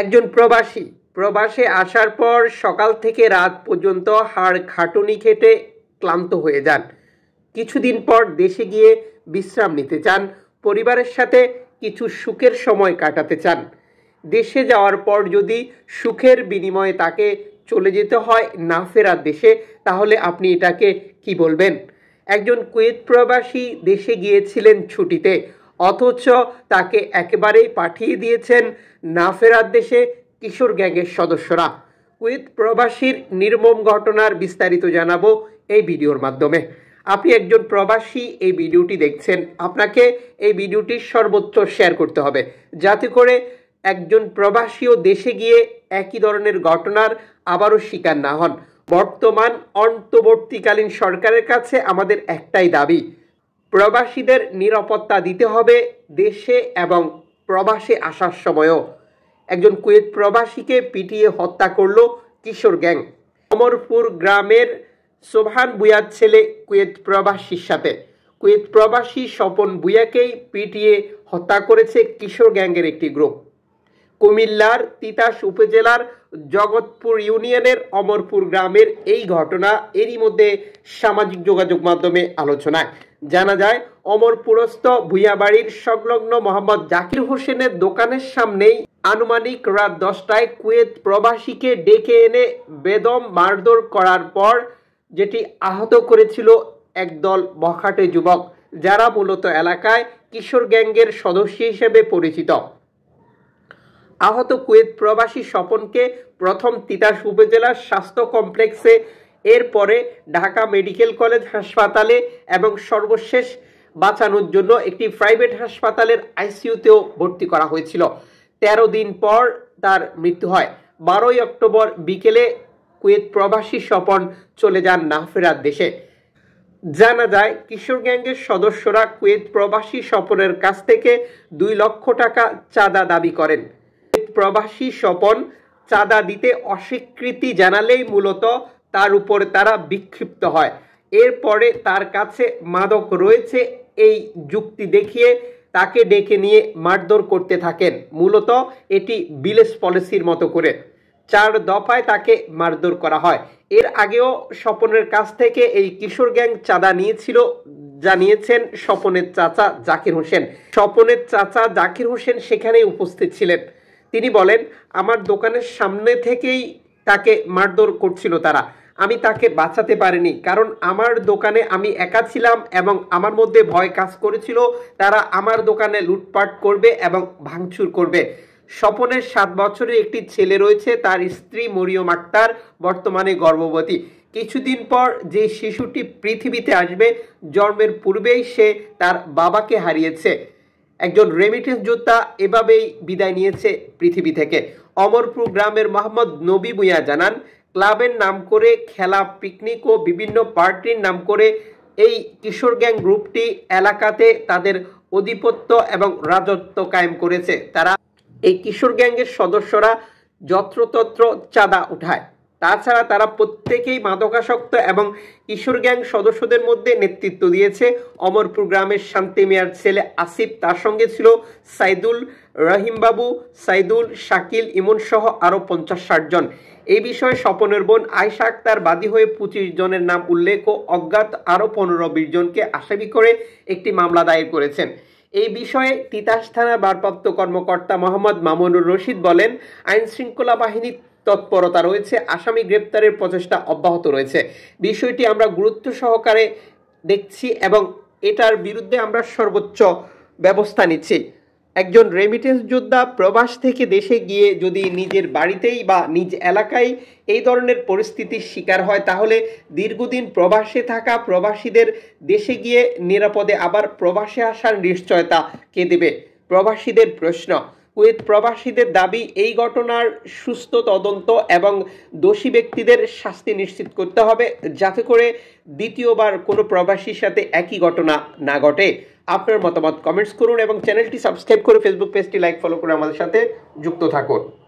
একজন প্রবাসী প্রবাসে আসার পর সকাল থেকে রাত পর্যন্ত হাড় খাটুনি খেটে ক্লান্ত হয়ে যান কিছুদিন পর দেশে গিয়ে বিশ্রাম নিতে চান পরিবারের সাথে কিছু সুখের সময় কাটাতে চান দেশে যাওয়ার পর যদি সুখের বিনিময়ে তাকে চলে যেতে হয় না ফেরার দেশে তাহলে আপনি এটাকে কি বলবেন একজন কুয়েত প্রবাসী দেশে গিয়েছিলেন ছুটিতে অথচ তাকে একেবারেই পাঠিয়ে দিয়েছেন না ফেরার দেশে কিশোর গ্যাংয়ের সদস্যরা কুয়েত প্রবাসীর নির্মম ঘটনার বিস্তারিত জানাবো এই ভিডিওর মাধ্যমে আপনি একজন প্রবাসী এই ভিডিওটি দেখছেন আপনাকে এই ভিডিওটি সর্বোচ্চ শেয়ার করতে হবে যাতে করে একজন প্রবাসীও দেশে গিয়ে একই ধরনের ঘটনার আবারও শিকার না হন বর্তমান অন্তর্বর্তীকালীন সরকারের কাছে আমাদের একটাই দাবি প্রবাসীদের নিরাপত্তা দিতে হবে দেশে এবং প্রবাসে আসার সময়ও একজন কুয়েত প্রবাসীকে পিটিয়ে হত্যা করল কিশোর গ্যাং অমরপুর গ্রামের সোভান বুয়ার ছেলে কুয়েত প্রবাসীর সাথে কুয়েত প্রবাসী স্বপন বুয়াকেই পিটিয়ে হত্যা করেছে কিশোর গ্যাংয়ের একটি গ্রুপ কুমিল্লার তিতাস উপজেলার জগৎপুর ইউনিয়নের অমরপুর গ্রামের এই ঘটনা এরই মধ্যে সামাজিক যোগাযোগ মাধ্যমে আলোচনায় জানা যায় অমরপুরস্থ ভূয়াবাড়ির সংলগ্ন মোহাম্মদ জাকির হোসেনের দোকানের সামনেই আনুমানিক রাত দশটায় কুয়েত প্রবাসীকে ডেকে এনে বেদম মারধর করার পর যেটি আহত করেছিল একদল বখাটে যুবক যারা মূলত এলাকায় কিশোর গ্যাংয়ের সদস্য হিসেবে পরিচিত আহত কুয়েত প্রবাসী স্বপনকে প্রথম তিতাস উপজেলার স্বাস্থ্য কমপ্লেক্সে এরপরে ঢাকা মেডিকেল কলেজ হাসপাতালে এবং সর্বশেষ বাঁচানোর জন্য একটি প্রাইভেট হাসপাতালের আইসিইউতেও ভর্তি করা হয়েছিল ১৩ দিন পর তার মৃত্যু হয় বারোই অক্টোবর বিকেলে কুয়েত প্রবাসী স্বপন চলে যান নাহফেরার দেশে জানা যায় কিশোর গ্যাংয়ের সদস্যরা কুয়েত প্রবাসী স্বপনের কাছ থেকে দুই লক্ষ টাকা চাঁদা দাবি করেন প্রবাসী স্বপন চাঁদা দিতে অস্বীকৃতি জানালেই মূলত তার উপরে তারা বিক্ষিপ্ত হয় এরপরে তার কাছে মাদক রয়েছে এই যুক্তি দেখিয়ে তাকে ডেকে নিয়ে মারধর করতে থাকেন মূলত এটি বিলেস পলিসির মতো করে চার দফায় তাকে মারধর করা হয় এর আগেও স্বপনের কাছ থেকে এই কিশোর গ্যাং চাঁদা নিয়েছিল জানিয়েছেন স্বপনের চাচা জাকির হোসেন স্বপনের চাচা জাকির হোসেন সেখানে উপস্থিত ছিলেন তিনি বলেন আমার দোকানের সামনে থেকেই তাকে মারধর করছিল তারা আমি তাকে বাঁচাতে পারিনি কারণ আমার দোকানে আমি একা ছিলাম এবং আমার মধ্যে ভয় কাজ করেছিল তারা আমার দোকানে লুটপাট করবে এবং ভাঙচুর করবে স্বপনের সাত বছরের একটি ছেলে রয়েছে তার স্ত্রী মরিয়ম আক্তার বর্তমানে গর্ভবতী কিছুদিন পর যে শিশুটি পৃথিবীতে আসবে জন্মের পূর্বেই সে তার বাবাকে হারিয়েছে একজন রেমিটেন্স যোদ্ধা এভাবেই বিদায় নিয়েছে পৃথিবী থেকে অমরপুর গ্রামের মোহাম্মদ নবী ভুঁইয়া জানান ক্লাবের নাম করে খেলা পিকনিক ও বিভিন্ন পার্টির নাম করে এই কিশোর গ্যাং গ্রুপটি এলাকাতে তাদের অধিপত্য এবং রাজত্ব কায়েম করেছে তারা এই কিশোর গ্যাংয়ের সদস্যরা যত্রতত্র চাঁদা উঠায় তাছাড়া তারা প্রত্যেকেই মাদকাসক্ত এবং কিশোর গ্যাং সদস্যদের মধ্যে নেতৃত্ব দিয়েছে অমরপুর গ্রামের শান্তি মিয়ার ছেলে আসিফ তার সঙ্গে ছিল সাইদুল রহিমবাবু সাইদুল শাকিল ইমন সহ আরও পঞ্চাশ ষাট জন এই বিষয়ে স্বপনের বোন আয়সা আক্তার বাদী হয়ে পঁচিশ জনের নাম উল্লেখ ও অজ্ঞাত আরও পনেরো বিশ জনকে আসামি করে একটি মামলা দায়ের করেছেন এই বিষয়ে তিতাস থানার ভারপ্রাপ্ত কর্মকর্তা মোহাম্মদ মামুনুর রশিদ বলেন আইন শৃঙ্খলা বাহিনী তৎপরতা রয়েছে আসামি গ্রেপ্তারের প্রচেষ্টা অব্যাহত রয়েছে বিষয়টি আমরা গুরুত্ব সহকারে দেখছি এবং এটার বিরুদ্ধে আমরা সর্বোচ্চ ব্যবস্থা নিচ্ছি একজন রেমিটেন্স যোদ্ধা প্রবাস থেকে দেশে গিয়ে যদি নিজের বাড়িতেই বা নিজ এলাকায় এই ধরনের পরিস্থিতির শিকার হয় তাহলে দীর্ঘদিন প্রবাসে থাকা প্রবাসীদের দেশে গিয়ে নিরাপদে আবার প্রবাসে আসার নিশ্চয়তা কে দেবে প্রবাসীদের প্রশ্ন কুয়েত প্রবাসীদের দাবি এই ঘটনার সুস্থ তদন্ত এবং দোষী ব্যক্তিদের শাস্তি নিশ্চিত করতে হবে যাতে করে দ্বিতীয়বার কোনো প্রবাসীর সাথে একই ঘটনা না ঘটে আপনার মতামত কমেন্টস করুন এবং চ্যানেলটি সাবস্ক্রাইব করে ফেসবুক পেজটি লাইক ফলো করে আমাদের সাথে যুক্ত থাকুন